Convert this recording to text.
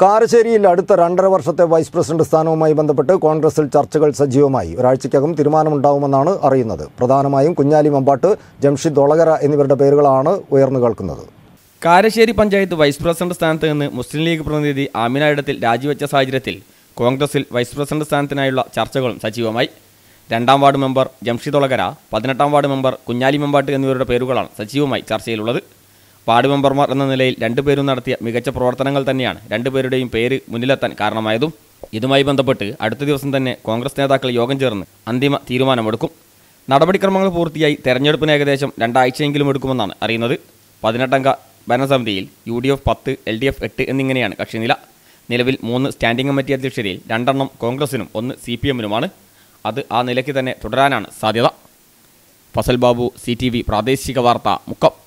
കാരശ്ശേരിയിൽ അടുത്ത രണ്ടര വർഷത്തെ വൈസ് പ്രസിഡന്റ് സ്ഥാനവുമായി ബന്ധപ്പെട്ട് കോൺഗ്രസിൽ ചർച്ചകൾ സജീവമായി ഒരാഴ്ചയ്ക്കകം തീരുമാനമുണ്ടാവുമെന്നാണ് അറിയുന്നത് പ്രധാനമായും കുഞ്ഞാലി മമ്പാട്ട് ജംഷിദ് ഒളകര എന്നിവരുടെ പേരുകളാണ് ഉയർന്നു കേൾക്കുന്നത് കാരശ്ശേരി പഞ്ചായത്ത് വൈസ് പ്രസിഡന്റ് സ്ഥാനത്ത് നിന്ന് മുസ്ലിം ലീഗ് പ്രതിനിധി ആമിന ഇടത്തിൽ രാജിവെച്ച സാഹചര്യത്തിൽ കോൺഗ്രസിൽ വൈസ് പ്രസിഡന്റ് സ്ഥാനത്തിനായുള്ള ചർച്ചകളും സജീവമായി രണ്ടാം വാർഡ് മെമ്പർ ജംഷിദ് ഒളകര പതിനെട്ടാം വാർഡ് മെമ്പർ കുഞ്ഞാലി മമ്പാട്ട് എന്നിവരുടെ പേരുകളാണ് സജീവമായി ചർച്ചയിലുള്ളത് വാർഡ് മെമ്പർമാർ എന്ന നിലയിൽ രണ്ടുപേരും നടത്തിയ മികച്ച പ്രവർത്തനങ്ങൾ തന്നെയാണ് രണ്ടുപേരുടെയും പേര് മുന്നിലെത്താൻ കാരണമായതും ഇതുമായി ബന്ധപ്പെട്ട് അടുത്ത ദിവസം തന്നെ കോൺഗ്രസ് നേതാക്കൾ യോഗം ചേർന്ന് അന്തിമ തീരുമാനമെടുക്കും നടപടിക്രമങ്ങൾ പൂർത്തിയായി തെരഞ്ഞെടുപ്പിന് ഏകദേശം രണ്ടാഴ്ചയെങ്കിലും എടുക്കുമെന്നാണ് അറിയുന്നത് പതിനെട്ടംഗ ഭരണസമിതിയിൽ യു ഡി എഫ് പത്ത് എൽ ഡി എഫ് എട്ട് എന്നിങ്ങനെയാണ് കക്ഷിനില നിലവിൽ മൂന്ന് സ്റ്റാൻഡിംഗ് കമ്മിറ്റി അധ്യക്ഷരിൽ രണ്ടെണ്ണം കോൺഗ്രസിനും ഒന്ന് സി പി എമ്മിനുമാണ് അത് ആ നിലയ്ക്ക് തന്നെ തുടരാനാണ് സാധ്യത ഫസൽ ബാബു സി പ്രാദേശിക വാർത്ത മുക്കം